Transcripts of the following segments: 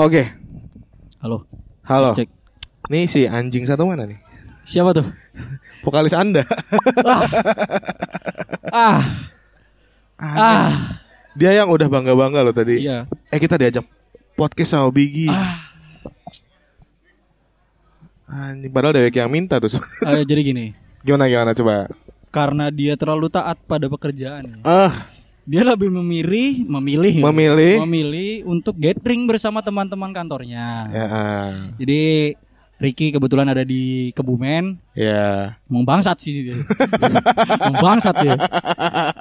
Oke. Halo. Halo. Cek, cek. Nih si anjing satu mana nih? Siapa tuh? Vokalis Anda. ah. Ah. ah. Dia yang udah bangga-bangga loh tadi. Iya. Eh kita diajak podcast sama Bigi. Ah. Anjing, padahal Dewek yang minta tuh. Uh, jadi gini. Gimana gimana coba? Karena dia terlalu taat pada pekerjaan. Ya. Ah dia lebih memilih memilih ya. memilih memilih untuk gathering bersama teman-teman kantornya ya. jadi Ricky kebetulan ada di Kebumen. Ya, mau Membangsat sih dia. Membangsat dia.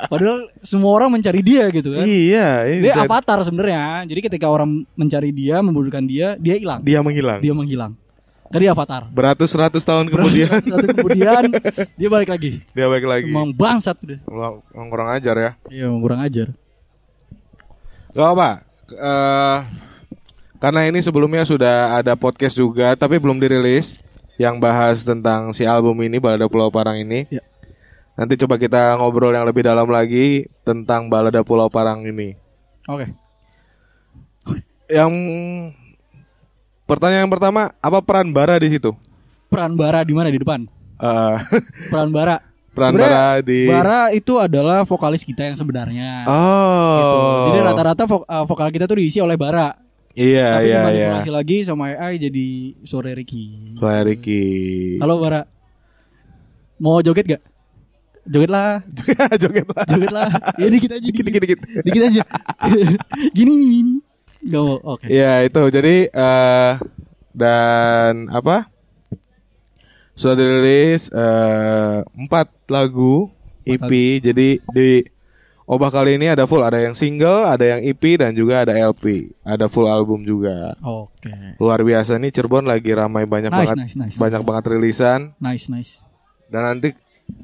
Padahal semua orang mencari dia gitu kan. Iya, iya. Dia avatar sebenarnya. Jadi ketika orang mencari dia, membutuhkan dia, dia hilang. Dia menghilang. Dia menghilang dia Avatar. Beratus-ratus tahun kemudian. Beratus, tahun kemudian dia balik lagi. Dia balik lagi. Emang bangsat udah. Emang kurang ajar ya. Iya, emang kurang ajar. Gak apa. Uh, eh, karena ini sebelumnya sudah ada podcast juga tapi belum dirilis yang bahas tentang si album ini Balada Pulau Parang ini. Ya. Nanti coba kita ngobrol yang lebih dalam lagi tentang Balada Pulau Parang ini. Oke. Okay. Yang Pertanyaan yang pertama, apa peran bara di situ? Peran bara di mana di depan? Uh, peran bara. Peran Sebenarnya, bara di Bara itu adalah vokalis kita yang sebenarnya. Oh. Gitu. Jadi rata-rata uh, vokal kita tuh diisi oleh bara. Iya, Tapi iya, dimanipulasi iya. lagi sama AI jadi sore Ricky. Sore Ricky. Halo bara. Mau joget gak? Joget lah. joget lah. Joget lah. ya dikit aja. Dikit dikit dikit. Dikit aja. gini gini. gini. Jawa, oke. Okay. Iya, itu. Jadi uh, dan apa? Sudah dirilis uh, empat lagu EP. E lagu. Jadi di Obah kali ini ada full, ada yang single, ada yang EP dan juga ada LP. Ada full album juga. Oke. Okay. Luar biasa nih Cirebon lagi ramai banyak nice, banget nice, nice, banyak banget rilisan. Nice, nice. Dan nanti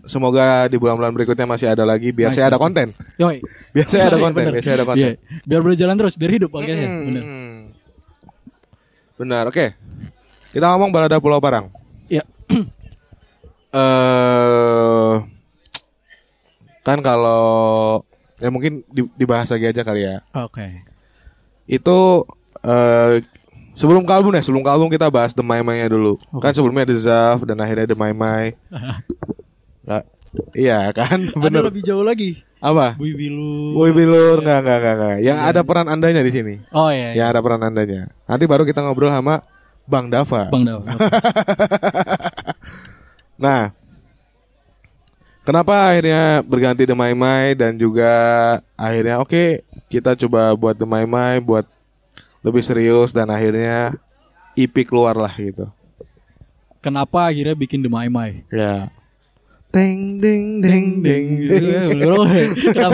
semoga di bulan-bulan berikutnya masih ada lagi biar saya ada konten. Yoi. Biar saya ada konten, biar saya ada konten. Biar berjalan terus, biar hidup Oke. Hmm. Benar. Benar, oke. Okay. Kita ngomong balada Pulau Parang. Iya. Eh uh, kan kalau ya mungkin dibahas lagi aja kali ya. Oke. Okay. Itu uh, sebelum kalbum ya, sebelum kalbum kita bahas The Mai dulu. Okay. Kan sebelumnya ada Zaf dan akhirnya The Mai Mai. iya kan, bener. Ada lebih jauh lagi. Apa? Bui Bilur. Bui Bilur, enggak, enggak, enggak, enggak. Yang iya. ada peran andanya di sini. Oh iya, Yang ya, ada peran andanya. Nanti baru kita ngobrol sama Bang Dava. Bang Dava. nah, kenapa akhirnya berganti The Mai Mai dan juga akhirnya oke kita coba buat The Mai Mai buat lebih serius dan akhirnya IP keluar lah gitu. Kenapa akhirnya bikin The Mai Mai? Ya. Teng ding ding ding. Iya, kenapa, iya,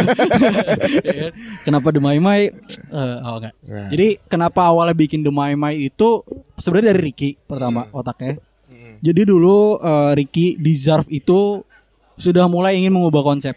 kan? kenapa Demai Mai? Uh, eh, oh enggak. Nah. Jadi kenapa awalnya bikin Demai Mai itu sebenarnya dari Ricky pertama hmm. otaknya. Hmm. Jadi dulu uh, Ricky Deserve itu sudah mulai ingin mengubah konsep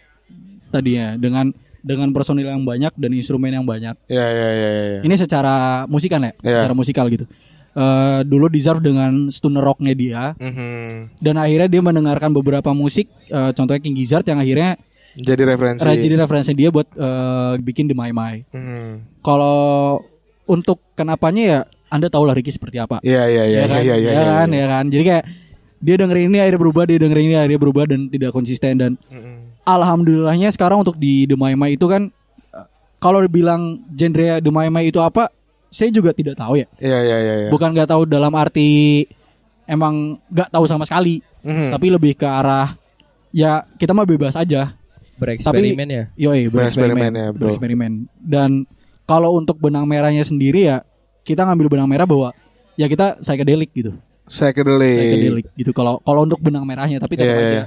tadinya dengan dengan personil yang banyak dan instrumen yang banyak. Iya iya iya. Ya. Ini secara musikan ya, ya. secara musikal gitu uh, dulu deserve dengan stoner rocknya dia mm-hmm. dan akhirnya dia mendengarkan beberapa musik uh, contohnya King Gizzard yang akhirnya jadi referensi jadi referensi dia buat uh, bikin The My My mm-hmm. kalau untuk kenapanya ya anda tahu lah Ricky seperti apa iya iya iya ya kan? iya iya, ya iya kan iya. ya kan jadi kayak dia dengerin ini akhirnya berubah dia dengerin ini akhirnya berubah dan tidak konsisten dan mm-hmm. alhamdulillahnya sekarang untuk di The My My itu kan kalau dibilang genre The My My itu apa saya juga tidak tahu ya. Iya, iya iya iya. Bukan nggak tahu dalam arti emang nggak tahu sama sekali, mm. tapi lebih ke arah ya kita mah bebas aja. Bereksperimen ya. Yo bereksperimen, bereksperimen ya, Bereksperimen. Dan kalau untuk benang merahnya sendiri ya kita ngambil benang merah bahwa ya kita psychedelic gitu. Psychedelic. Psychedelic gitu kalau kalau untuk benang merahnya tapi tetap yeah. aja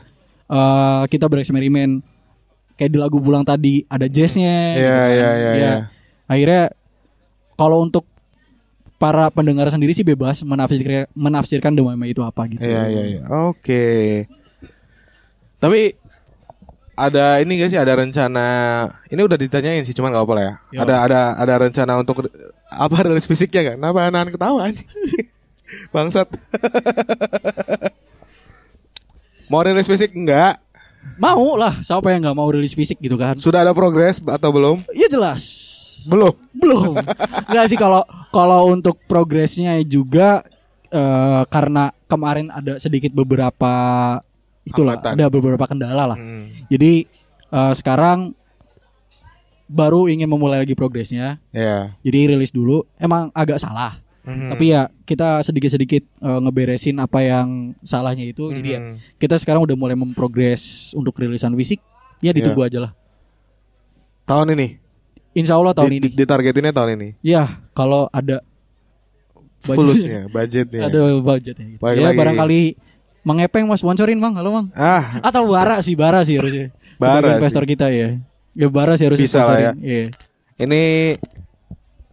uh, kita bereksperimen kayak di lagu pulang tadi ada jazznya yeah, gitu kan. yeah, iya, Ya. Akhirnya kalau untuk para pendengar sendiri sih bebas menafsirkan menafsirkan demam itu apa gitu. Iya iya iya. Oke. Tapi ada ini gak sih ada rencana ini udah ditanyain sih cuman gak apa-apa lah ya. Yo. Iya. Ada ada ada rencana untuk apa rilis fisiknya kan? Kenapa anak ketawa anjing? Bangsat. mau rilis fisik enggak? Mau lah, siapa yang nggak mau rilis fisik gitu kan? Sudah ada progres atau belum? Iya jelas belum. Belum. Enggak sih kalau kalau untuk progresnya juga uh, karena kemarin ada sedikit beberapa itulah Hambatan. ada beberapa kendala lah. Hmm. Jadi uh, sekarang baru ingin memulai lagi progresnya. Yeah. Jadi rilis dulu emang agak salah. Mm-hmm. Tapi ya kita sedikit-sedikit uh, ngeberesin apa yang salahnya itu. Mm-hmm. Jadi ya hmm. kita sekarang udah mulai memprogres untuk rilisan fisik. Ya ditunggu iya. yeah. aja lah. Tahun ini. Insya Allah tahun di, ini. Ditargetinnya tahun ini. Ya, kalau ada budget, fulusnya, budgetnya. ada budgetnya. Gitu. ya lagi. barangkali mengepeng mas, mau sponsorin Bang, halo Bang. Ah. Atau Bara sih, Bara sih harusnya. Bara investor sih. kita ya. Ya Bara sih harusnya Bisa Lah ya. Yeah. Ini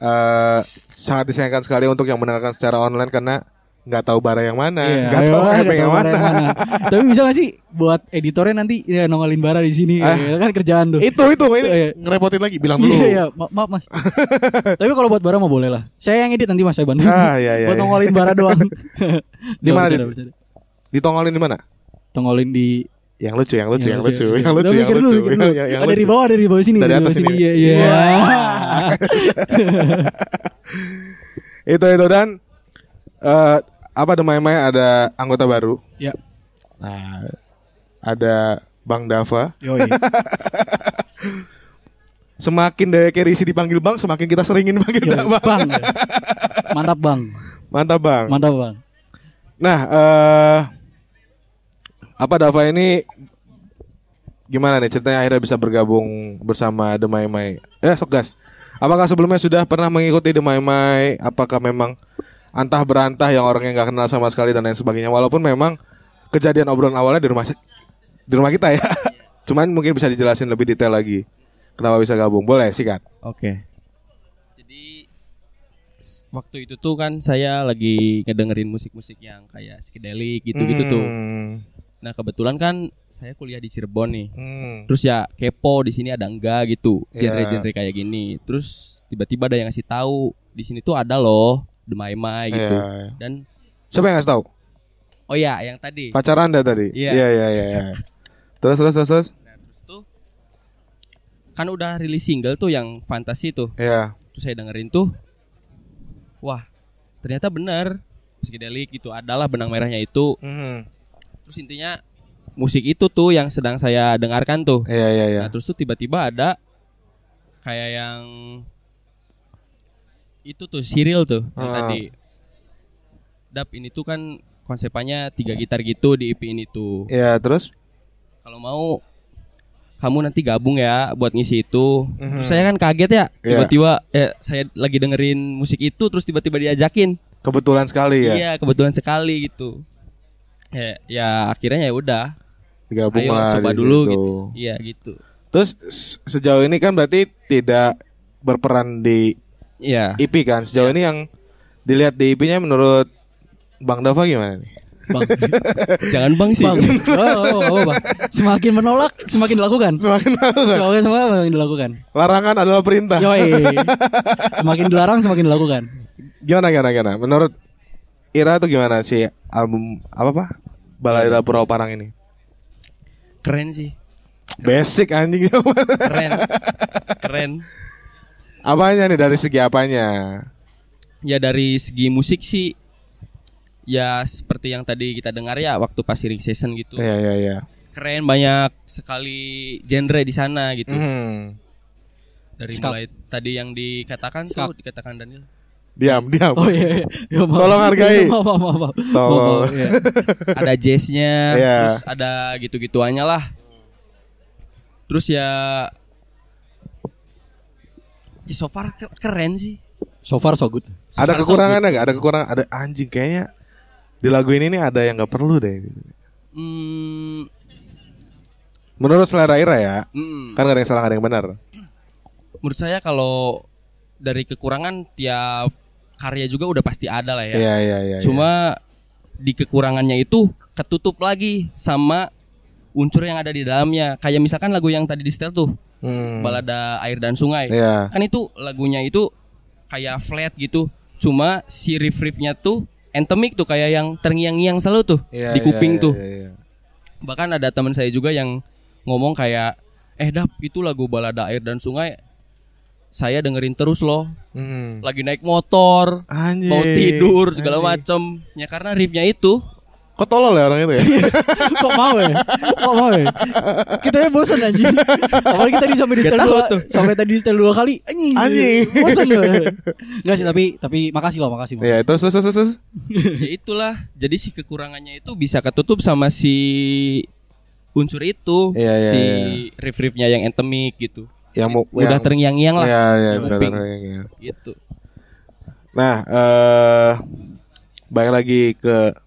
uh, sangat disayangkan sekali untuk yang mendengarkan secara online karena nggak tahu bara yang mana, iya. nggak nggak tahu apa yang, mana. Tapi bisa gak sih buat editornya nanti ya nongolin bara di sini, eh, ya, kan kerjaan tuh. Itu itu ini iya. ngerepotin lagi, bilang iya, dulu. Iya, iya. Ma maaf mas. Tapi kalau buat bara mau boleh lah. Saya yang edit nanti mas saya bantu. Ah, iya, iya, buat iya. nongolin bara doang. di mana? Di, di tongolin di mana? Tongolin di yang lucu, yang lucu, yang, lucu, yang lucu, yang lucu. Dulu, yang, bawah, dari bawah sini. Dari, atas sini. Iya, iya. itu itu dan uh, apa mai ada anggota baru. Ya. Nah, ada Bang Dava. Yoi. semakin dari Kerisi dipanggil Bang, semakin kita seringin panggil Yoi, Bang. Bang. Ya. Mantap Bang. Mantap Bang. Mantap Bang. Nah, uh, apa Dava ini gimana nih ceritanya akhirnya bisa bergabung bersama The Mai Mai? Eh, sok gas. Apakah sebelumnya sudah pernah mengikuti The Mai Mai? Apakah memang antah berantah yang orang yang nggak kenal sama sekali dan lain sebagainya walaupun memang kejadian obrolan awalnya di rumah di rumah kita ya cuman mungkin bisa dijelasin lebih detail lagi kenapa bisa gabung boleh sih kan? oke jadi waktu itu tuh kan saya lagi ngedengerin musik-musik yang kayak psychedelic gitu-gitu hmm. tuh Nah kebetulan kan saya kuliah di Cirebon nih. Hmm. Terus ya kepo di sini ada enggak gitu genre-genre iya. kayak gini. Terus tiba-tiba ada yang ngasih tahu di sini tuh ada loh Demaima gitu. Yeah. Dan siapa yang ngasih tahu? Oh ya, yang tadi. pacaran Anda tadi. Iya, iya, iya, iya. iya. Terus terus terus terus. Nah, terus tuh kan udah rilis single tuh yang fantasi tuh. Iya. Yeah. Terus saya dengerin tuh. Wah, ternyata benar psikedelik gitu adalah benang merahnya itu. Mm. Terus intinya musik itu tuh yang sedang saya dengarkan tuh. Iya, yeah, iya, yeah, iya. Yeah. Nah, terus tuh tiba-tiba ada kayak yang itu tuh Cyril tuh yang ah. tadi. Dap ini tuh kan konsepannya tiga gitar gitu di EP ini tuh. Iya, terus kalau mau kamu nanti gabung ya buat ngisi itu. Mm-hmm. Terus saya kan kaget ya, iya. tiba-tiba yeah. eh, saya lagi dengerin musik itu terus tiba-tiba diajakin. Kebetulan sekali ya. Iya, kebetulan sekali gitu. Ya, ya akhirnya ya udah. Gabung Ayo, lah coba dulu gitu. Iya, gitu. Terus sejauh ini kan berarti tidak berperan di Iya. IP kan sejauh ya. ini yang dilihat di IP-nya menurut Bang Dava gimana nih? Bang. Jangan bang sih. Bang. Oh, oh, oh, oh, bang. Semakin menolak, semakin dilakukan. Semakin dilakukan. Semakin semakin dilakukan. Larangan adalah perintah. Yoi. semakin dilarang, semakin dilakukan. Gimana gimana gimana? Menurut Ira tuh gimana sih album apa pak? Balada Purwo Parang ini? Keren sih. Basic anjing. Keren. Keren. Apanya nih dari segi apanya? Ya dari segi musik sih ya seperti yang tadi kita dengar ya waktu pas hearing session gitu. Iya iya iya. Keren banyak sekali genre di sana gitu. Mm. Dari Skap. mulai tadi yang dikatakan Skap. tuh dikatakan Daniel. Diam, diam. Oh iya, iya. Ya, Tolong hargai. Maaf, maaf, maaf. Tolong. Maaf, maaf, ya. ada jazznya, yeah. terus ada gitu-gituannya lah. Terus ya di ya, so far keren sih. So far so good. So ada kekurangan so nggak? Ada kekurangan? Ada anjing kayaknya di lagu ini nih ada yang nggak perlu deh. Hmm. Menurut selera Ira ya, hmm. kan gak ada yang salah gak ada yang benar. Menurut saya kalau dari kekurangan tiap karya juga udah pasti ada lah ya. Iya iya iya. Cuma iya. di kekurangannya itu ketutup lagi sama unsur yang ada di dalamnya. Kayak misalkan lagu yang tadi di setel tuh hmm. balada air dan sungai. Yeah. Kan itu lagunya itu kayak flat gitu, cuma si riff riffnya tuh entemik tuh kayak yang terngiang-ngiang selalu tuh yeah, di iya, kuping yeah, tuh. Yeah, yeah, yeah. Bahkan ada teman saya juga yang ngomong kayak eh dap itu lagu balada air dan sungai saya dengerin terus loh hmm. lagi naik motor Anjir. mau tidur segala Anjir. macem ya karena riffnya itu Kok tolol ya orang itu ya? Iya. Kok mau ya? Kok mau ya? Kita ya bosan aja. Apalagi tadi sampai di setel dua, tuh. sampai tadi di setel dua kali, anjing. Anjing. Bosan loh. Ya. Enggak sih, tapi tapi makasih loh, makasih. Iya, terus terus terus. terus. Itulah. Jadi si kekurangannya itu bisa ketutup sama si unsur itu, ya, ya, si ya. riff-riffnya yang entemik gitu. Yang mau udah terngiang-ngiang lah. Iya, iya, udah terngiang-ngiang. Gitu. Nah, eh uh, balik lagi ke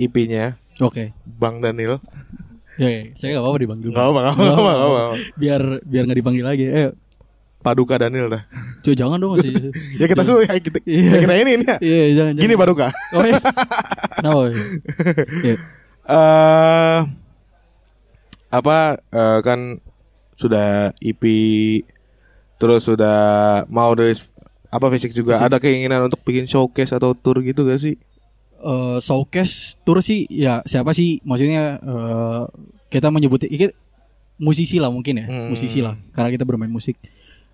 IP-nya. Oke. Okay. Bang Daniel. Ya, yeah, yeah. saya gak apa-apa dipanggil. Gak apa-apa, gak apa-apa, gak apa-apa. Biar biar gak dipanggil lagi. Eh, Paduka Daniel dah. Cuy jangan dong sih. ya kita suruh ya kita, yeah. ya kita ini ini. Ya. Iya, yeah, jangan, Gini jangan. Paduka. Oh, yes. Iya. no. Iya? Iya. Eh Yeah. Uh, apa uh, kan sudah IP terus sudah mau dari apa fisik juga Fisik. ada keinginan untuk bikin showcase atau tour gitu gak sih? uh, showcase tour sih ya siapa sih maksudnya uh, kita menyebut ini kan musisi lah mungkin ya hmm. musisi lah karena kita bermain musik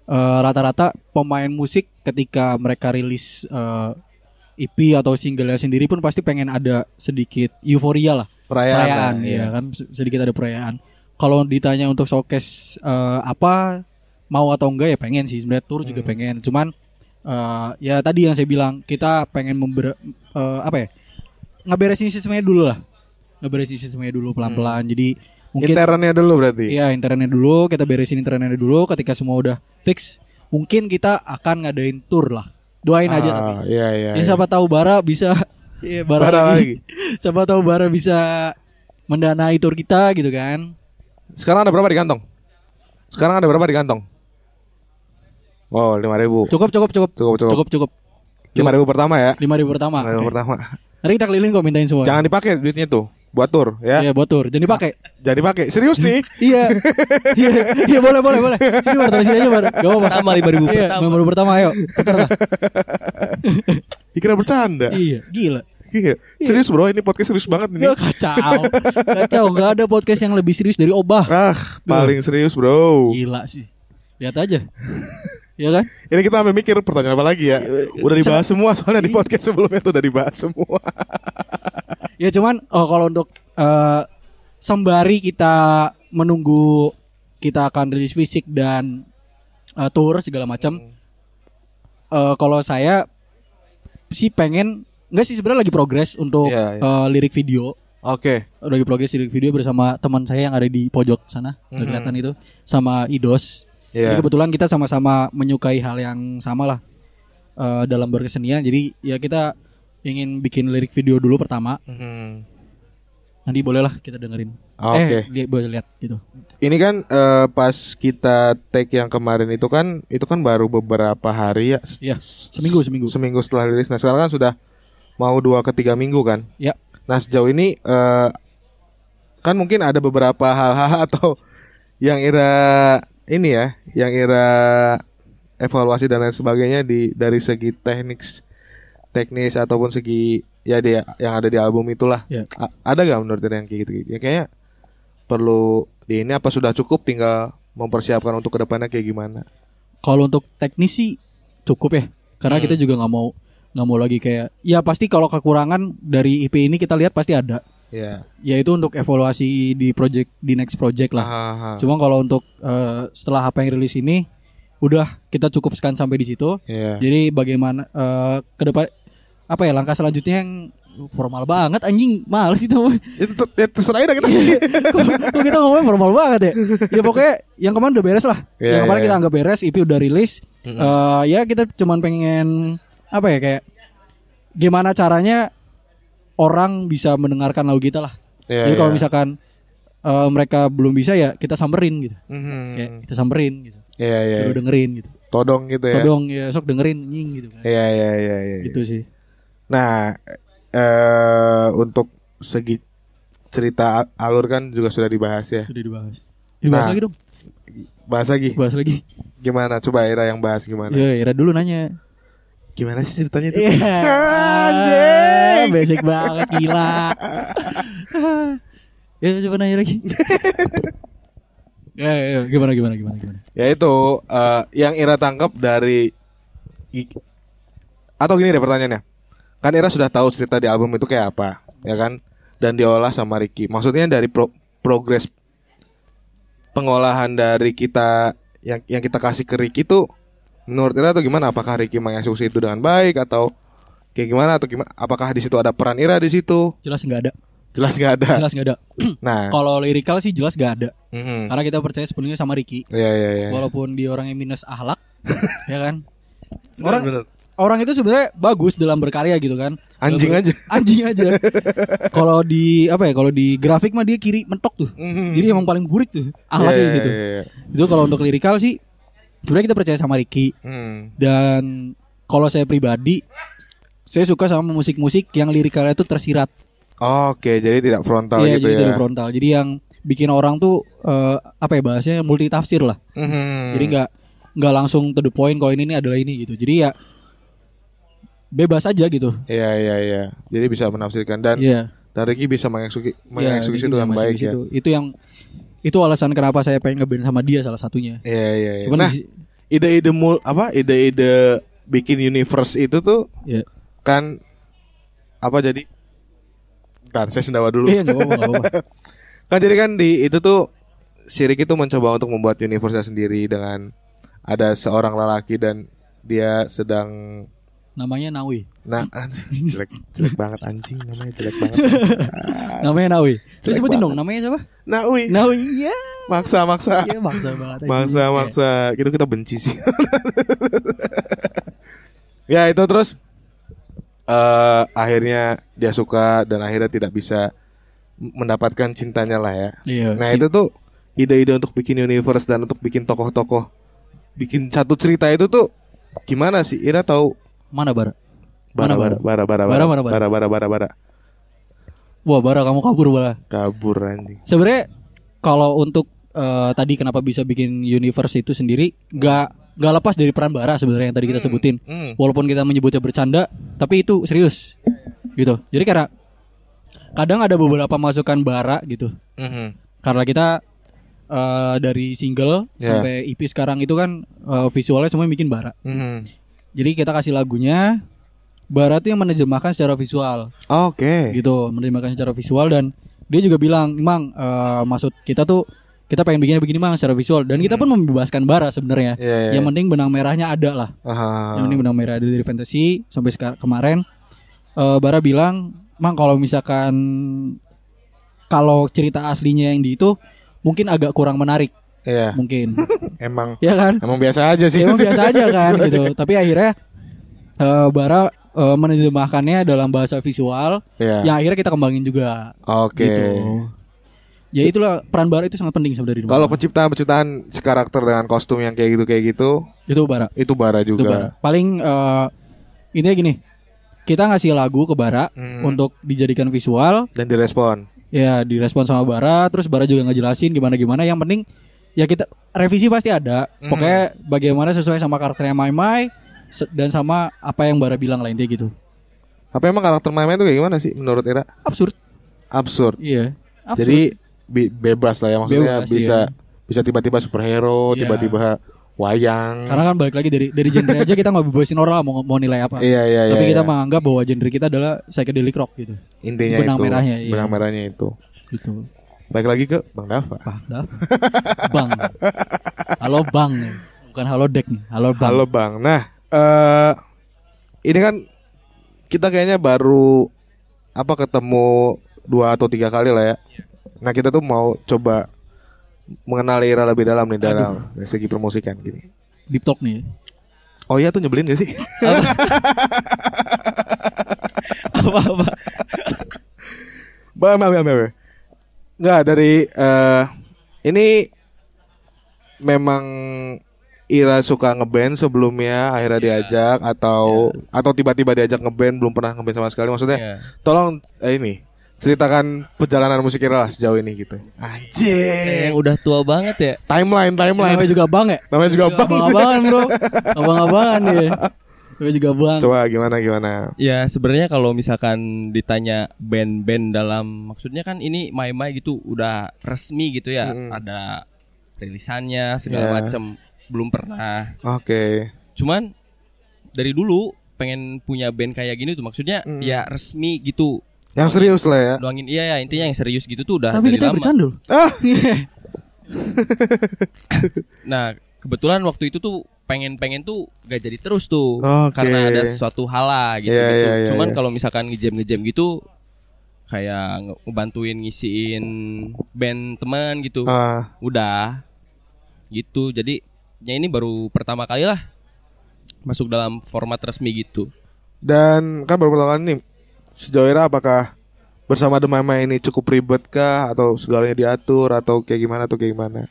eh, rata-rata uh, pemain musik ketika mereka rilis uh, EP atau singlenya sendiri pun pasti pengen ada sedikit euforia lah perayaan, perayaan ya iya. kan sedikit ada perayaan kalau ditanya untuk showcase uh, apa mau atau enggak ya pengen sih sebenarnya tour hmm. juga pengen cuman uh, ya tadi yang saya bilang kita pengen member uh, apa ya ngeberesin sistemnya dulu lah ngeberesin sistemnya dulu pelan-pelan hmm. jadi mungkin internetnya dulu berarti iya internetnya dulu kita beresin internetnya dulu ketika semua udah fix mungkin kita akan ngadain tour lah doain ah, aja tapi iya, iya, ya, siapa iya. tahu bara bisa ya, bara, bara lagi, lagi. siapa tahu bara bisa mendanai tour kita gitu kan sekarang ada berapa di kantong sekarang ada berapa di kantong Oh, lima ribu. Cukup, cukup, cukup. Cukup, cukup. Cukup, cukup. Lima ribu pertama ya. Lima ribu pertama. Lima ribu okay. pertama. Nanti kita keliling kok mintain semua. Jangan dipakai duitnya tuh buat tur ya. Iya, buat tur. Jadi pakai. Jadi pakai. Serius nih. iya. Iya, iya boleh boleh boleh. Sini baru sini aja baru. Gak apa-apa. Pertama 5000 iya, pertama. Nomor pertama ayo. Iya. Dikira bercanda. Iya, gila. Iya. iya. Serius bro, ini podcast serius banget ini. kacau. Kacau, Gak ada podcast yang lebih serius dari Obah. Ah, paling iya. serius bro. Gila sih. Lihat aja ya kan? Ini kita sampai mikir pertanyaan apa lagi ya? Eh, udah dibahas semua soalnya di iya. podcast sebelumnya tuh udah dibahas semua. ya cuman oh, kalau untuk uh, sembari kita menunggu kita akan rilis fisik dan uh, tour segala macam. Hmm. Uh, kalau saya sih pengen nggak sih sebenarnya lagi progres untuk yeah, yeah. Uh, lirik video. Oke. Okay. Lagi progres lirik video bersama teman saya yang ada di pojok sana, mm -hmm. itu sama Idos Yeah. Jadi iya. kebetulan kita sama-sama menyukai hal yang sama lah uh, eh, dalam berkesenian. Jadi ya kita ingin bikin lirik video dulu pertama. Mm -hmm. Nanti bolehlah kita dengerin. Ah, eh, oke. Okay. boleh lihat gitu. Ini kan uh, pas kita take yang kemarin itu kan itu kan baru beberapa hari ya. Iya. Seminggu seminggu. Seminggu setelah rilis. Nah sekarang kan sudah mau dua ke tiga minggu kan. Ya. Nah sejauh ini uh, kan mungkin ada beberapa hal-hal atau yang Ira ini ya yang era evaluasi dan lain sebagainya di dari segi teknik teknis ataupun segi ya dia yang ada di album itulah ya. A ada gak menurut Ira yang kayak gitu, gitu ya kayaknya perlu di ini apa sudah cukup tinggal mempersiapkan untuk kedepannya kayak gimana kalau untuk teknis sih cukup ya karena hmm. kita juga nggak mau nggak mau lagi kayak ya pasti kalau kekurangan dari IP ini kita lihat pasti ada yeah. ya itu untuk evaluasi di project di next project lah Aha. cuma kalau untuk uh, setelah apa yang rilis ini udah kita cukupkan sampai di situ yeah. jadi bagaimana uh, ke depan apa ya langkah selanjutnya yang formal banget anjing males itu itu ya, terserah aja kita iya. kok, kita ngomongnya formal banget ya ya pokoknya yang kemarin udah beres lah yeah, yang kemarin yeah, kita iya. anggap beres IP udah rilis mm -hmm. uh, ya kita cuman pengen apa ya kayak gimana caranya orang bisa mendengarkan lagu kita lah. Yeah, Jadi kalau yeah. misalkan uh, mereka belum bisa ya kita samperin gitu. Mm-hmm. Kayak kita samperin gitu. Iya yeah, iya. Yeah, Suruh yeah. dengerin gitu. Todong gitu ya. Todong ya sok dengerin nying gitu kan. Iya iya iya iya. iya. Gitu sih. Nah, eh uh, untuk segi cerita alur kan juga sudah dibahas ya. Sudah dibahas. Dibahas ya, nah, lagi dong. Bahas lagi. Bahas lagi. Gimana coba Ira yang bahas gimana? Iya, Ira dulu nanya. Gimana sih ceritanya itu? Yeah. Anjir. Iya. Basic banget gila. ya coba nanya lagi. ya, ya, gimana gimana gimana gimana. Ya itu uh, yang Ira tangkap dari atau gini deh pertanyaannya. Kan Ira sudah tahu cerita di album itu kayak apa, ya kan? Dan diolah sama Ricky. Maksudnya dari pro progres pengolahan dari kita yang yang kita kasih ke Ricky itu menurut Ira tuh gimana? Apakah Ricky mengeksekusi itu dengan baik atau kayak gimana atau gimana? Apakah di situ ada peran Ira di situ? Jelas nggak ada. Jelas nggak ada. Jelas nggak ada. nah, kalau lirikal sih jelas nggak ada. Mm-hmm. Karena kita percaya sepenuhnya sama Ricky. Iya yeah, iya iya. Yeah. Walaupun dia orang yang minus ahlak, ya kan? Orang bener orang itu sebenarnya bagus dalam berkarya gitu kan. Anjing ber aja. Anjing aja. kalau di apa ya? Kalau di grafik mah dia kiri mentok tuh. Mm-hmm. Jadi emang paling burik tuh ahlaknya yeah, di iya, situ. Yeah, yeah. Itu kalau untuk lirikal sih sebenarnya kita percaya sama Ricky. Mm. Dan kalau saya pribadi saya suka sama musik-musik yang lirikalnya itu tersirat. Oh, Oke, okay. jadi tidak frontal iya, gitu jadi ya. Jadi tidak frontal. Jadi yang bikin orang tuh uh, apa ya bahasnya multi tafsir lah. Mm-hmm. Jadi nggak nggak langsung to the point kalau ini, ini adalah ini gitu. Jadi ya bebas aja gitu. Iya iya iya. Jadi bisa menafsirkan dan yeah. dan Ricky bisa mengeksekusi iya, mengeksekusi yeah, dengan baik ya. Itu. itu yang itu alasan kenapa saya pengen ngeband sama dia salah satunya. Iya yeah, iya. Yeah, yeah. nah, ide-ide mul apa ide-ide bikin universe itu tuh yeah kan apa jadi Bentar, saya sendawa dulu. Iya, apa kan jadi kan di itu tuh Sirik itu mencoba untuk membuat universe sendiri dengan ada seorang lelaki dan dia sedang namanya Nawi. Nah, anjing, jelek, jelek banget anjing namanya jelek banget. Anjing. namanya Nawi. Coba sebutin dong namanya siapa? Nawi. Nawi iya. Maksa maksa. Iya maksa banget. Maksa maksa. Gitu kita benci sih. ya itu terus uh, akhirnya dia suka dan akhirnya tidak bisa mendapatkan cintanya lah ya. Iya, nah itu tuh ide-ide untuk bikin universe dan untuk bikin tokoh-tokoh, bikin satu cerita itu tuh gimana sih? Ira tahu mana bara? Bara bara bara bara bara bara bara bara bara bara. Wah bara kamu kabur bara. Kabur anjing. Sebenarnya kalau untuk uh, tadi kenapa bisa bikin universe itu sendiri, gak nggak lepas dari peran Bara sebenarnya yang tadi kita hmm, sebutin. Hmm, hmm. Walaupun kita menyebutnya bercanda, tapi itu serius. Gitu. Jadi karena kadang ada beberapa masukan Bara gitu. Hmm. Karena kita uh, dari single yeah. sampai EP sekarang itu kan uh, visualnya semua bikin Bara. Hmm. Jadi kita kasih lagunya Bara tuh yang menerjemahkan secara visual. Oh, oke. Okay. Gitu, menerjemahkan secara visual dan dia juga bilang, "Emang uh, eh, maksud kita tuh kita pengen bikinnya begini mah secara visual dan kita hmm. pun membebaskan bara sebenarnya. Yeah, yeah. Yang iya. penting benang merahnya ada lah. Aha. Yang penting benang merah ada dari fantasi sampai sekarang kemarin uh, bara bilang, "Mang kalau misalkan kalau cerita aslinya yang di itu mungkin agak kurang menarik." yeah. Mungkin. emang. ya kan? Emang biasa aja sih. emang biasa aja kan gitu. Tapi akhirnya uh, bara uh, menerjemahkannya dalam bahasa visual yeah. yang akhirnya kita kembangin juga. Oke. Okay. Gitu ya itulah peran bara itu sangat penting sebenarnya kalau penciptaan penciptaan karakter dengan kostum yang kayak gitu kayak gitu itu bara itu bara juga itu bara. paling uh, intinya gini kita ngasih lagu ke bara hmm. untuk dijadikan visual dan direspon ya direspon sama bara terus bara juga ngejelasin gimana gimana yang penting ya kita revisi pasti ada hmm. pokoknya bagaimana sesuai sama karakternya Mai Mai dan sama apa yang bara bilang lainnya dia gitu tapi emang karakter Mai Mai itu kayak gimana sih menurut Ira absurd absurd iya absurd. jadi be bebas lah ya maksudnya bebas, iya. bisa iya. bisa tiba-tiba superhero, tiba tiba-tiba wayang. Karena kan balik lagi dari dari genre aja kita nggak bebasin orang mau mau nilai apa. Iya iya. Tapi yeah, kita yeah. menganggap bahwa genre kita adalah psychedelic rock gitu. Intinya benang itu. merahnya. Iya. Benang merahnya itu. Itu. Balik lagi ke Bang Dava. Bang Dava. bang. Halo Bang. Bukan halo deck nih. Halo Bang. Halo Bang. Nah, uh, ini kan kita kayaknya baru apa ketemu dua atau tiga kali lah ya Nah kita tuh mau coba mengenal Ira lebih dalam nih dalam Aduh. segi promosikan gini. Deep talk nih. Oh iya tuh nyebelin gak sih? apa apa? Bawa bam bam. Enggak dari uh, ini memang Ira suka ngeband sebelumnya akhirnya yeah. diajak atau yeah. atau tiba-tiba diajak ngeband belum pernah ngeband sama sekali maksudnya yeah. tolong eh, ini ceritakan perjalanan musik lah sejauh ini gitu. Anjing. Yang udah tua banget ya. Timeline, timeline. Namanya juga Bang ya? Namanya juga, juga Bang. Abang-abangan, Bro. Abang-abangan ya. Namanya juga Bang. Coba gimana gimana? Ya, sebenarnya kalau misalkan ditanya band-band dalam maksudnya kan ini Mai Mai gitu udah resmi gitu ya. Hmm. Ada rilisannya segala yeah. macem Belum pernah. Oke. Okay. Cuman dari dulu pengen punya band kayak gini tuh maksudnya hmm. ya resmi gitu yang serius lah ya. Doangin iya ya, intinya yang serius gitu tuh udah Tapi kita Ah. nah, kebetulan waktu itu tuh pengen-pengen tuh gak jadi terus tuh okay. karena ada suatu hal lah gitu. Yeah, gitu. Iya, yeah, yeah, Cuman yeah. kalau misalkan ngejam ngejam gitu kayak ngebantuin ngisiin band teman gitu. Uh. Udah gitu. Jadi ya ini baru pertama kali lah masuk dalam format resmi gitu. Dan kan baru pertama kali nih sejauh ini apakah bersama Mama ini cukup ribet kah atau segalanya diatur atau kayak gimana atau kayak gimana?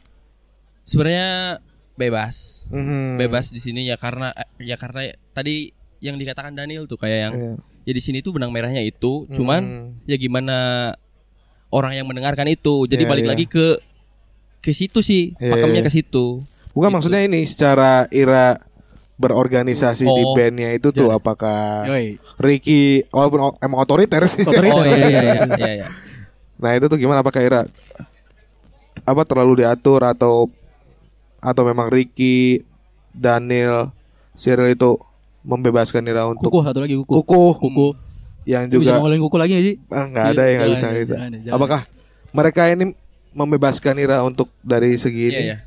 Sebenarnya bebas, mm-hmm. bebas di sini ya karena eh, ya karena tadi yang dikatakan Daniel tuh kayak yang yeah. ya di sini tuh benang merahnya itu, cuman mm-hmm. ya gimana orang yang mendengarkan itu, jadi yeah, balik yeah. lagi ke ke situ sih, yeah, pakemnya yeah. ke iya. situ. Bukan gitu. maksudnya ini secara ira berorganisasi oh. di bandnya itu tuh Jadi. apakah Yoi. Ricky walaupun emang otoriter sih otoriter. oh, iya, iya, iya, iya, iya. nah itu tuh gimana apakah Ira apa terlalu diatur atau atau memang Ricky Daniel Cyril itu membebaskan Ira untuk kuku satu lagi kuku, kuku kuku. yang juga bisa ngolongin kuku lagi ya sih ah, nggak ada yang iya, nggak bisa jalan, bisa jalan. apakah mereka ini membebaskan Ira untuk dari segi yeah, Iya, yeah.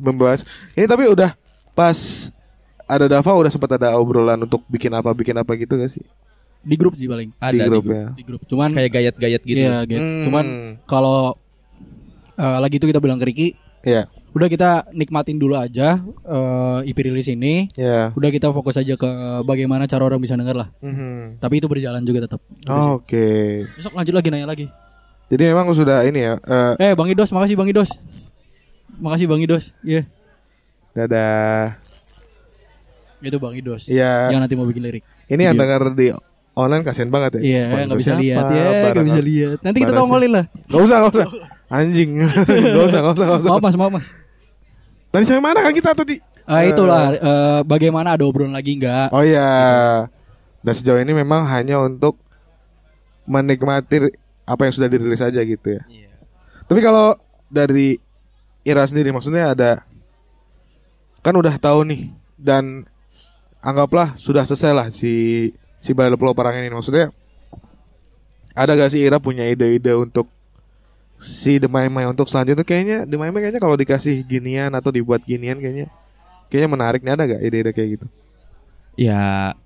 membebas ini tapi udah pas ada Dava udah sempat ada obrolan untuk bikin apa bikin apa gitu gak sih? Di grup sih paling. Ada di grup, di ya. Di grup. Cuman kayak gayat-gayat gitu. Iya, ya? gayat. Hmm. Cuman kalau uh, lagi itu kita bilang ke Ricky. Iya. Yeah. Udah kita nikmatin dulu aja uh, eh, EP rilis ini. Iya. Yeah. Udah kita fokus aja ke bagaimana cara orang bisa denger lah. Mm -hmm. Tapi itu berjalan juga tetap. Oh, Oke. Okay. Besok lanjut lagi nanya lagi. Jadi memang sudah ini ya. Uh, eh Bang Idos, makasih Bang Idos. Makasih Bang Idos. Iya. Yeah. Dadah. Itu Bang Idos. ya. Yang nanti mau bikin lirik. Ini Video. yang dengar di online kasihan banget ya. Iya, nggak bisa lihat ya, nggak bisa lihat. Nanti kita tongolin lah. Gak usah, gak usah. Anjing. gak usah, gak usah, gak usah. Maaf Mas, maaf Mas. Tadi sampai mana kan kita tadi? Ah uh, itulah uh, bagaimana ada obrolan lagi nggak? Oh iya. Dan sejauh ini memang hanya untuk menikmati apa yang sudah dirilis aja gitu ya. Iya. Tapi kalau dari Ira sendiri maksudnya ada kan udah tahu nih dan anggaplah sudah selesai lah si si balai perang ini maksudnya ada gak si Ira punya ide-ide untuk si demai-mai untuk selanjutnya kayaknya demai-mai kayaknya kalau dikasih ginian atau dibuat ginian kayaknya kayaknya menarik nih ada gak ide-ide kayak gitu ya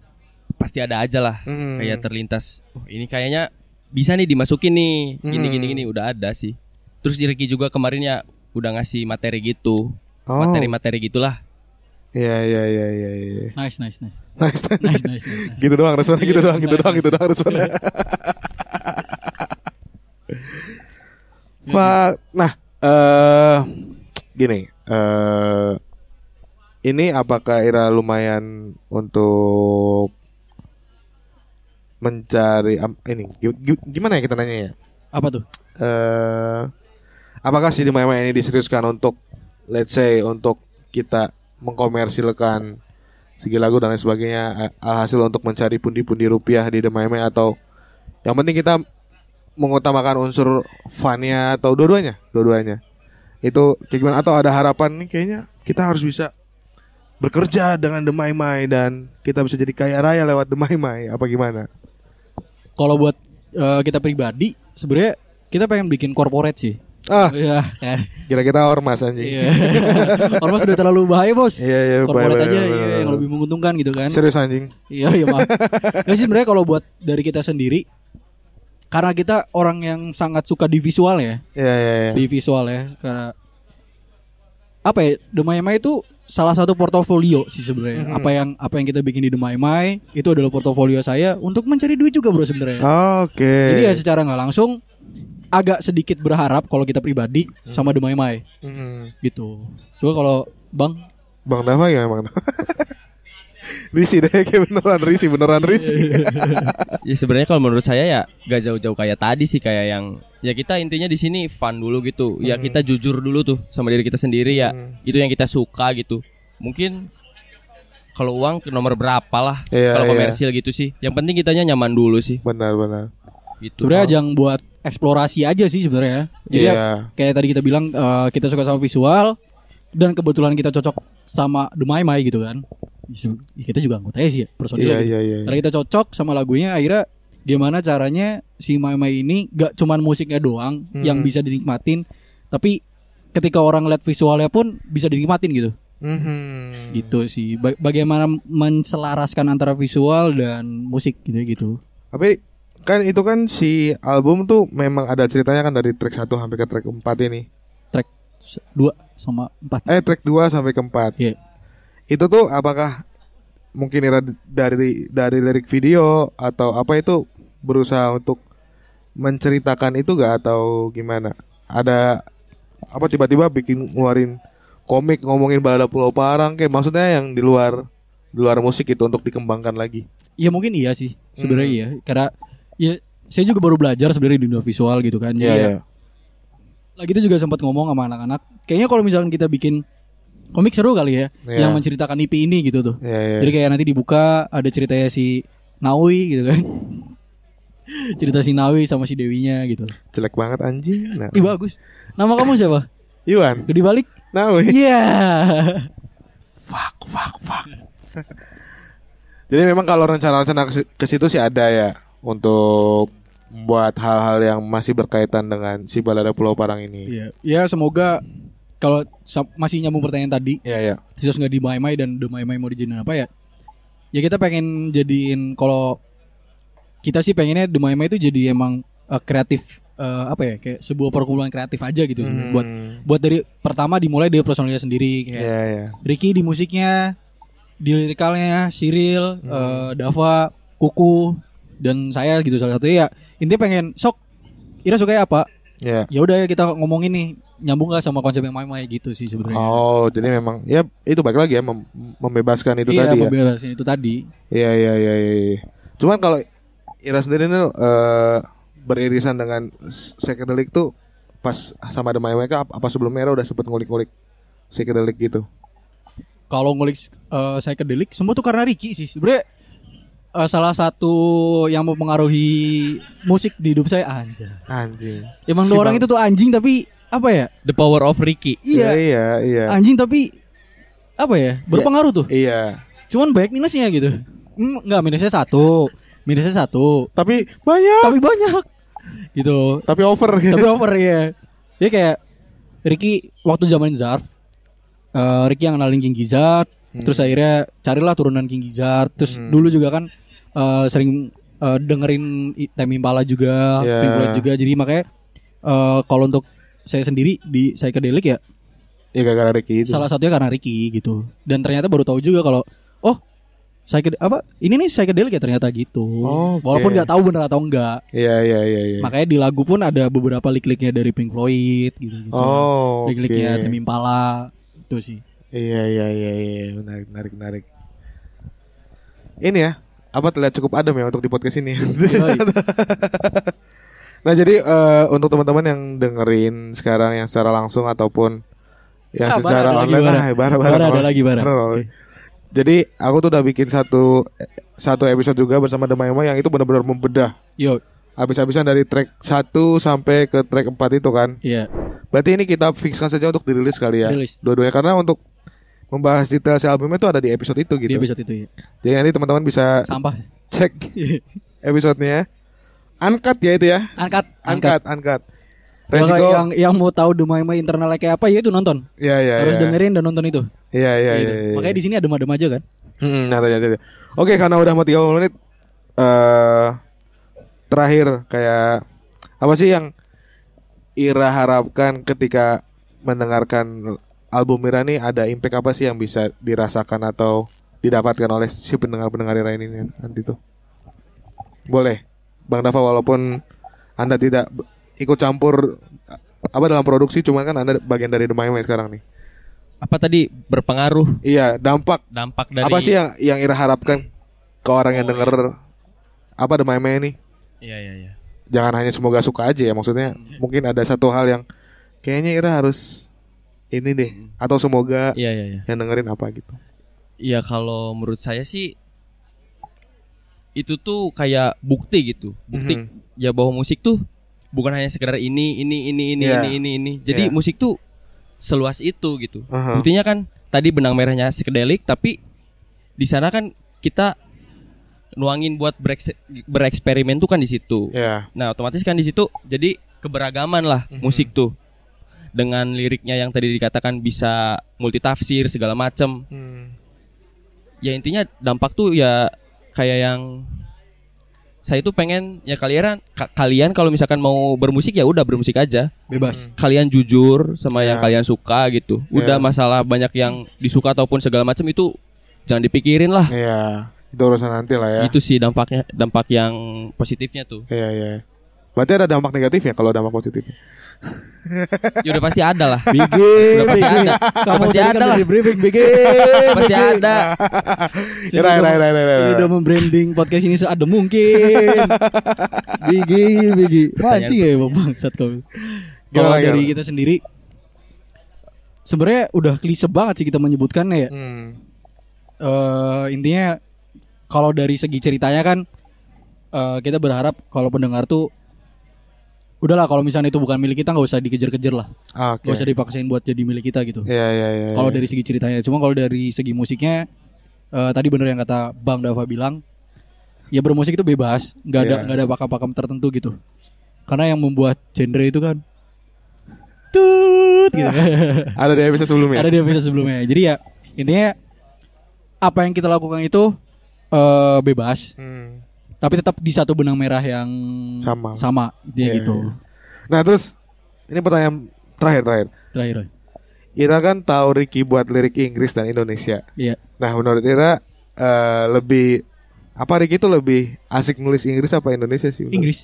pasti ada aja lah hmm. kayak terlintas oh, ini kayaknya bisa nih dimasukin nih gini hmm. gini gini udah ada sih terus Ricky juga kemarin ya udah ngasih materi gitu oh. materi-materi oh. Materi -materi gitulah Iya iya iya iya. Ya. Nice nice nice. Nice nice nice. nice, nice, nice. gitu doang responnya gitu iya, doang gitu doang gitu doang responnya. Fa nah eh gini eh ini apakah Ira lumayan untuk mencari um, ini gimana ya kita nanya ya? Apa tuh? Eh uh, apakah si lumayan ini diseriuskan untuk let's say untuk kita mengkomersilkan segi lagu dan lain sebagainya hasil untuk mencari pundi-pundi rupiah di Demaime atau yang penting kita mengutamakan unsur funnya atau dua-duanya dua-duanya itu kayak gimana atau ada harapan nih kayaknya kita harus bisa bekerja dengan demai-mai dan kita bisa jadi kaya raya lewat demai-mai apa gimana kalau buat uh, kita pribadi sebenarnya kita pengen bikin corporate sih Ah. Iya kan. kira kita ormas anjing. Iya. ormas sudah terlalu bahaya, Bos. Iya, iya, Korporat aja iya, yang lebih menguntungkan gitu kan. Serius anjing. Iya, iya, maaf. sih sebenarnya kalau buat dari kita sendiri karena kita orang yang sangat suka di visual ya. Iya, iya, iya. Di visual ya karena apa ya? Demaimai itu salah satu portofolio sih sebenarnya. Mm -hmm. Apa yang apa yang kita bikin di Demai Mai itu adalah portofolio saya untuk mencari duit juga bro sebenarnya. Oh, oke. Okay. Jadi ya secara nggak langsung agak sedikit berharap kalau kita pribadi hmm. sama Demai Mai. Hmm. Gitu. Coba kalau Bang Bang Dama ya Bang. Risi deh kayak beneran Risi beneran Risi. ya sebenarnya kalau menurut saya ya gak jauh-jauh kayak tadi sih kayak yang ya kita intinya di sini fun dulu gitu. Ya hmm. kita jujur dulu tuh sama diri kita sendiri ya. Hmm. Itu yang kita suka gitu. Mungkin kalau uang ke nomor berapa lah yeah, kalau iya. komersil yeah. gitu sih. Yang penting kitanya nyaman dulu sih. Benar benar. Gitu. Sebenarnya ajang buat eksplorasi aja sih sebenarnya. Jadi yeah. Iya. kayak tadi kita bilang uh, kita suka sama visual dan kebetulan kita cocok sama The Mai gitu kan. Kita juga anggotanya sih ya, personil yeah, gitu. Iya, yeah, yeah, yeah. Karena iya. kita cocok sama lagunya akhirnya gimana caranya si Mai Mai ini gak cuman musiknya doang hmm. yang bisa dinikmatin tapi ketika orang lihat visualnya pun bisa dinikmatin gitu. Mm-hmm. gitu sih bagaimana menselaraskan antara visual dan musik gitu gitu tapi kan itu kan si album tuh memang ada ceritanya kan dari track 1 sampai ke track 4 ini. Track 2 sama 4. Eh track 2 sampai ke 4. Iya. Yeah. Itu tuh apakah mungkin dari dari lirik video atau apa itu berusaha untuk menceritakan itu gak atau gimana? Ada apa tiba-tiba bikin ngeluarin komik ngomongin balada Pulau Parang kayak maksudnya yang di luar di luar musik itu untuk dikembangkan lagi? Iya mungkin iya sih sebenarnya hmm. iya karena ya saya juga baru belajar sebenarnya di dunia visual gitu kan. Jadi yeah, yeah. Iya. Lagi itu juga sempat ngomong sama anak-anak. Kayaknya kalau misalkan kita bikin komik seru kali ya, yeah. yang menceritakan IP ini gitu tuh. Yeah, yeah. Jadi iya. kayak nanti dibuka ada ceritanya si Nawi gitu kan. Cerita si Nawi sama si Dewinya gitu. Jelek banget anjing. Nah. Ih bagus. Nama kamu siapa? Iwan. Gede balik? Nawi. Iya. Yeah. fuck, fuck, fuck. Jadi memang kalau rencana-rencana ke situ sih ada ya untuk buat hal-hal yang masih berkaitan dengan si balada Pulau Parang ini. Iya, ya semoga kalau masih nyambung pertanyaan tadi, Iya ya. Sisos nggak di Maimai dan The Maimai mau dijadiin apa ya? Ya kita pengen jadiin kalau kita sih pengennya The Maimai itu jadi emang uh, kreatif uh, apa ya kayak sebuah perkumpulan kreatif aja gitu hmm. buat buat dari pertama dimulai dari personalnya sendiri kayak yeah, yeah. Ricky di musiknya, di lirikalnya, Cyril, hmm. uh, Dava, Kuku dan saya gitu salah satu ya intinya pengen sok Ira suka apa ya, yeah. ya udah kita ngomongin nih nyambung gak sama konsep yang main-main gitu sih sebenarnya oh jadi memang ya itu balik lagi ya mem membebaskan itu iya, tadi ya? membebaskan ya. itu tadi iya, iya iya iya iya cuman kalau Ira sendiri nih uh, beririsan dengan psychedelic tuh pas sama The Mayway apa, apa sebelumnya Ira udah sempet ngulik-ngulik psychedelic gitu kalau ngulik uh, psychedelic semua tuh karena Ricky sih sebenernya uh, salah satu yang mempengaruhi musik di hidup saya anjing. Anjing. Emang si dua orang itu tuh anjing tapi apa ya? The power of Ricky. Iya. Iya, iya. iya. Anjing tapi apa ya? Iya. Berpengaruh tuh. Iya. Cuman banyak minusnya gitu. Enggak, hmm, minusnya satu. Minusnya satu. Tapi banyak. Tapi banyak. Gitu. Tapi over. Tapi over ya. Dia kayak Ricky waktu zaman Zarf uh, Ricky yang kenalin King Gizzard hmm. terus akhirnya carilah turunan King Gizzard terus hmm. dulu juga kan uh, sering uh, dengerin Temi Impala juga, yeah. Pink Floyd juga. Jadi makanya uh, kalau untuk saya sendiri di saya ke ya ya gara-gara Ricky itu. Salah satunya karena Ricky gitu. Dan ternyata baru tahu juga kalau oh saya ke apa ini nih saya kedelik ya ternyata gitu. Oh, okay. Walaupun nggak tahu bener atau enggak. Iya iya iya iya. Makanya di lagu pun ada beberapa lick liknya dari Pink Floyd gitu gitu. Oh, lik-liknya Temi Impala itu sih. Iya, iya iya iya iya menarik menarik menarik. Ini ya apa terlihat cukup adem ya untuk di podcast ini. nah jadi uh, untuk teman-teman yang dengerin sekarang yang secara langsung ataupun yang ah, secara online lagi, ah, bara. bara, ada lagi bara. Okay. Jadi aku tuh udah bikin satu satu episode juga bersama Demaima yang itu benar-benar membedah. Yo. Habis-habisan dari track 1 sampai ke track 4 itu kan. Iya. Yeah. Berarti ini kita fixkan saja untuk dirilis kali ya. Dua-duanya karena untuk membahas detail si albumnya itu ada di episode itu gitu. Di episode itu ya. Jadi nanti teman-teman bisa sampah cek episodenya. Angkat ya itu ya. Angkat, angkat, angkat. Resiko yang yang mau tahu demo-demo internalnya kayak apa ya itu nonton. Iya iya. Harus ya. dengerin dan nonton itu. Iya iya gitu. iya. Ya, ya. Makanya di sini ada demo aja kan. Hmm, nah, tanya, tanya. Oke, karena udah mau 30 menit uh, terakhir kayak apa sih yang Ira harapkan ketika mendengarkan album Mira nih ada impact apa sih yang bisa dirasakan atau didapatkan oleh si pendengar-pendengar Mira ini nanti tuh? Boleh, Bang Dava walaupun anda tidak ikut campur apa dalam produksi, cuma kan Anda bagian dari The Mime sekarang nih. Apa tadi berpengaruh? Iya, dampak. Dampak dari Apa sih yang yang Ira harapkan ke orang oh, yang denger iya. apa The Mime ini? Iya, iya, iya. Jangan hanya semoga suka aja ya maksudnya. Hmm. Mungkin ada satu hal yang kayaknya Ira harus ini deh atau semoga ya, ya, ya. yang dengerin apa gitu ya kalau menurut saya sih itu tuh kayak bukti gitu bukti mm -hmm. ya bahwa musik tuh bukan hanya sekedar ini ini ini ini yeah. ini ini ini jadi yeah. musik tuh seluas itu gitu uh -huh. buktinya kan tadi benang merahnya psychedelic tapi di sana kan kita nuangin buat bereksperimen tuh kan di situ yeah. nah otomatis kan di situ jadi keberagaman lah mm -hmm. musik tuh dengan liriknya yang tadi dikatakan bisa multitafsir segala macem hmm. ya intinya dampak tuh ya kayak yang saya tuh pengen ya kalian ka kalian kalau misalkan mau bermusik ya udah bermusik aja bebas hmm. kalian jujur sama yeah. yang ya. kalian suka gitu udah ya. masalah banyak yang disuka ataupun segala macam itu jangan dipikirin lah yeah. itu urusan nanti lah ya itu sih dampaknya dampak yang positifnya tuh iya yeah, iya Berarti ada dampak negatif ya kalau dampak positif. ya udah pasti ada lah. Bigin, pasti ada. Kalau pasti kan ada lah. Briefing bigin. pasti ada. Ira, ira, ira, ira, Ini udah membranding podcast ini seada mungkin. bigi, bigi. Panci ya bang bangsat kau. Kalau dari kita sendiri, sebenarnya udah klise banget sih kita menyebutkannya ya. Hmm. Uh, intinya kalau dari segi ceritanya kan uh, kita berharap kalau pendengar tuh udahlah kalau misalnya itu bukan milik kita nggak usah dikejar-kejar lah nggak Gak ah, usah dipaksain buat jadi milik kita gitu yeah, yeah, yeah, kalau yeah. dari segi ceritanya cuma kalau dari segi musiknya uh, tadi bener yang kata bang Dava bilang ya bermusik itu bebas nggak ada iya. nggak yeah. ada pakam-pakam tertentu gitu karena yang membuat genre itu kan tut gitu ada di episode sebelumnya ada di episode sebelumnya jadi ya intinya apa yang kita lakukan itu uh, bebas hmm tapi tetap di satu benang merah yang sama sama dia yeah, gitu yeah. nah terus ini pertanyaan terakhir terakhir terakhir Roy. Ira kan tahu Ricky buat lirik Inggris dan Indonesia iya yeah. nah menurut Ira uh, lebih apa Ricky itu lebih asik nulis Inggris apa Indonesia sih menurut? Inggris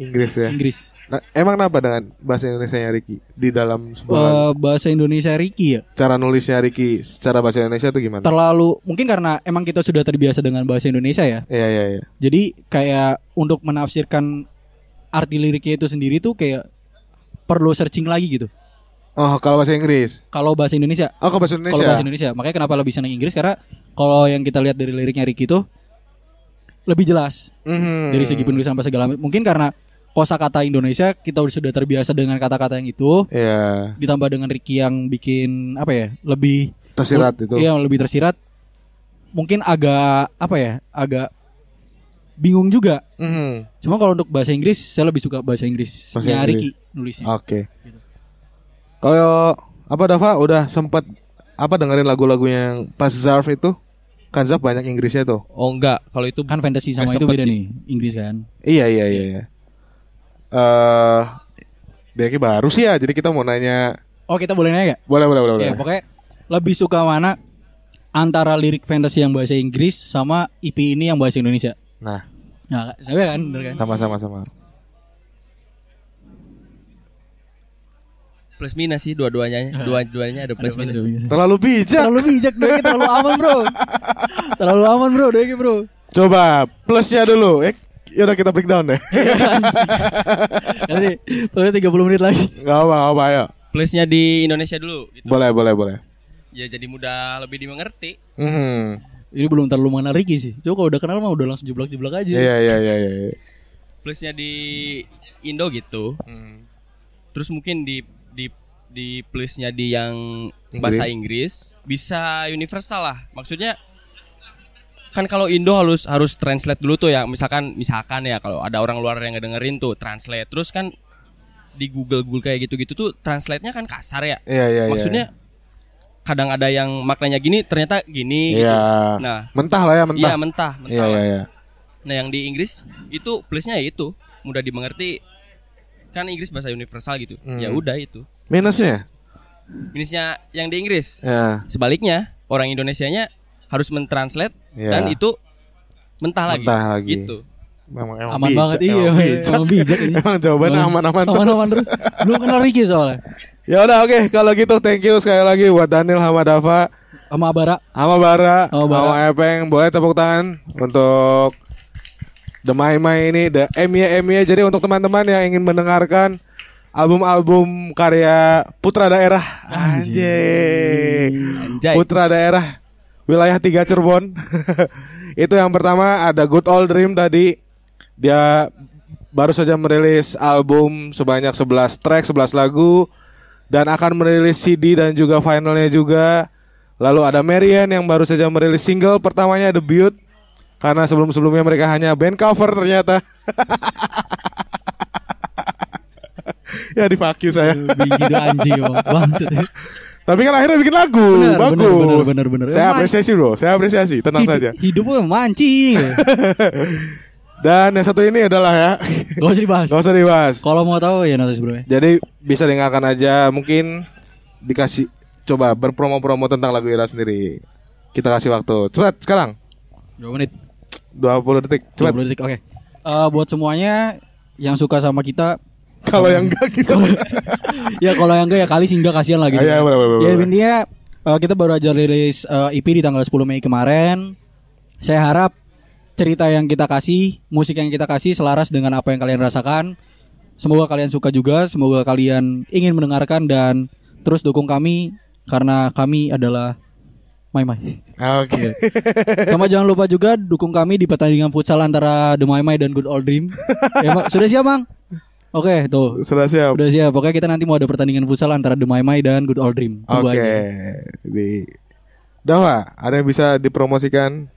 Inggris ya. Inggris. Nah, emang kenapa dengan bahasa Indonesia Ricky di dalam sebuah uh, bahasa Indonesia Ricky ya? Cara nulisnya Ricky secara bahasa Indonesia itu gimana? Terlalu mungkin karena emang kita sudah terbiasa dengan bahasa Indonesia ya. Iya iya iya. Jadi kayak untuk menafsirkan arti liriknya itu sendiri tuh kayak perlu searching lagi gitu. Oh, kalau bahasa Inggris. Kalau bahasa Indonesia. Oh, kalau bahasa Indonesia. Kalau bahasa Indonesia. Makanya kenapa lebih senang Inggris karena kalau yang kita lihat dari liriknya Ricky tuh lebih jelas mm. dari segi penulisan apa segala mungkin karena kosakata Indonesia kita sudah terbiasa dengan kata-kata yang itu yeah. ditambah dengan Ricky yang bikin apa ya lebih tersirat itu iya lebih tersirat mungkin agak apa ya agak bingung juga mm. cuma kalau untuk bahasa Inggris saya lebih suka bahasa Inggris bahasa ya, Ricky nulisnya oke okay. gitu. kalau apa Dava udah sempat apa dengerin lagu-lagu yang pas Zarf itu kan Kanza banyak Inggrisnya tuh. Oh enggak, kalau itu kan fantasy sama itu beda nih, Inggris kan. Iya iya iya. iya. Uh, eh, Deki baru sih ya, jadi kita mau nanya. Oh kita boleh nanya gak? Boleh boleh boleh. Ya boleh. pokoknya lebih suka mana antara lirik fantasy yang bahasa Inggris sama IP ini yang bahasa Indonesia? Nah. Nah, saya kan, kan? Sama sama sama. plus minus sih dua-duanya. Ah. Dua-duanya ada plus minus. Terlalu bijak. Terlalu bijak doa kita terlalu aman, Bro. terlalu aman, Bro, doa Bro. Coba plusnya dulu. Eh, ya udah kita breakdown deh. Iya, Nanti tiga 30 menit lagi. nggak apa, nggak apa, ya Plusnya di Indonesia dulu gitu. Boleh, boleh, boleh. Ya jadi mudah lebih dimengerti. Hmm. Ini belum terlalu menarik Ricky sih. Coba kalau udah kenal mah udah langsung jeblak-jeblak aja. Iya, iya, iya, iya. iya. Plusnya di Indo gitu. Hmm. Terus mungkin di di plusnya di yang bahasa Inggris bisa universal lah. Maksudnya kan kalau Indo harus harus translate dulu tuh ya. Misalkan misalkan ya kalau ada orang luar yang ngedengerin tuh translate terus kan di Google Google kayak gitu-gitu tuh translate-nya kan kasar ya. yeah, yeah, iya. Maksudnya yeah. kadang ada yang maknanya gini ternyata gini yeah. gitu. Iya. Nah, mentah lah ya mentah. Iya, mentah, mentah. yeah, iya, yeah, Nah, yang di Inggris itu plusnya ya itu, mudah dimengerti. Kan Inggris bahasa universal gitu. Hmm. Ya udah itu. Minusnya? Minusnya yang di Inggris. Ya. Sebaliknya orang Indonesianya harus mentranslate ya. dan itu mentah, mentah lagi. lagi. Gitu. Emang, emang aman bijak, banget iya, emang bijak. Emang bijak ini. emang jawaban aman-aman terus. Aman-aman terus. Lu kenal Ricky soalnya. ya udah oke okay. kalau gitu thank you sekali lagi buat Daniel Hamadava sama Abara. Sama Bara. Sama Bara. Sama Epeng. Boleh tepuk tangan untuk The Mai Mai ini, The Emia Emia. Jadi untuk teman-teman yang ingin mendengarkan album-album karya putra daerah anjay. putra daerah wilayah tiga Cirebon itu yang pertama ada Good Old Dream tadi dia baru saja merilis album sebanyak 11 track 11 lagu dan akan merilis CD dan juga finalnya juga lalu ada Marian yang baru saja merilis single pertamanya debut karena sebelum-sebelumnya mereka hanya band cover ternyata ya di fuck you saya. Biji anjing Tapi kan akhirnya bikin lagu bener, Bagus bener, bener, bener, bener. Saya apresiasi bro Saya apresiasi Tenang Hid saja Hidup mancing Dan yang satu ini adalah ya Gak usah dibahas Gak usah dibahas Kalau mau tahu ya nanti bro Jadi bisa dengarkan aja Mungkin Dikasih Coba berpromo-promo tentang lagu Ira sendiri Kita kasih waktu Cepat sekarang dua menit 20 detik Cepat 20 detik oke okay. uh, eh, Buat semuanya Yang suka sama kita kalau yang enggak gitu. ya kalau yang enggak ya kali sehingga kasihan lagi. Gitu. Iya, iya Ya intinya uh, eh, kita baru aja rilis uh, eh, EP di tanggal 10 Mei kemarin. Saya harap cerita yang kita kasih, musik yang kita kasih selaras dengan apa yang kalian rasakan. Semoga kalian suka juga, semoga kalian ingin mendengarkan dan terus dukung kami karena kami adalah Mai Mai. Oke. Okay. Iya. Sama jangan lupa juga dukung kami di pertandingan futsal antara The Mai Mai dan Good Old Dream. ya, sudah siap, Bang? Oke, okay, tuh. Sudah siap. Sudah siap. Pokoknya kita nanti mau ada pertandingan futsal antara The Mai Mai dan Good Old Dream. Oke. Okay. Di Dawa, ada yang bisa dipromosikan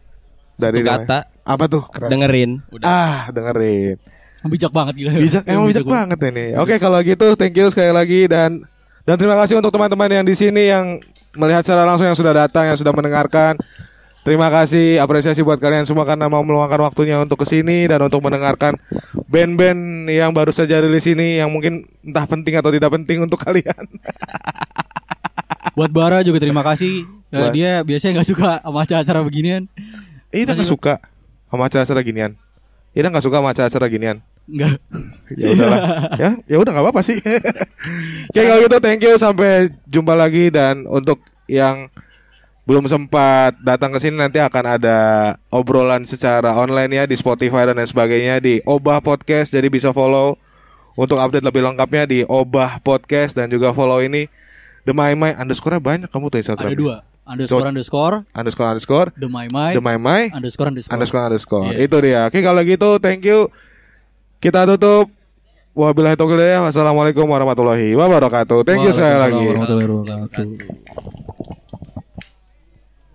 dari Satu kata. Damai. Apa tuh? Keren. Dengerin. Udah. Ah, dengerin. Bijak banget gila. Bijak, emang bijak, bijak banget ini. Oke, okay, kalau gitu thank you sekali lagi dan dan terima kasih untuk teman-teman yang di sini yang melihat secara langsung yang sudah datang, yang sudah mendengarkan. Terima kasih apresiasi buat kalian semua karena mau meluangkan waktunya untuk kesini dan untuk mendengarkan band-band yang baru saja rilis ini yang mungkin entah penting atau tidak penting untuk kalian. buat Bara juga terima kasih. Ya, Dia biasanya nggak suka sama acara-acara beginian. Ini nggak suka sama acara-acara beginian. Ida nggak suka sama acara-acara beginian. Enggak. ya udahlah. ya, ya udah nggak apa-apa sih. Oke, kalau gitu thank you sampai jumpa lagi dan untuk yang belum sempat datang ke sini nanti akan ada obrolan secara online ya di Spotify dan lain sebagainya di Obah Podcast jadi bisa follow untuk update lebih lengkapnya di Obah Podcast dan juga follow ini The My My underscore banyak kamu tuh Instagram. Ada dua. Underscore, underscore underscore underscore The My My underscore underscore underscore underscore yeah. itu dia. Oke kalau gitu thank you. Kita tutup. Wabillahi taufiq Wassalamualaikum warahmatullahi wabarakatuh. Thank you sekali lagi.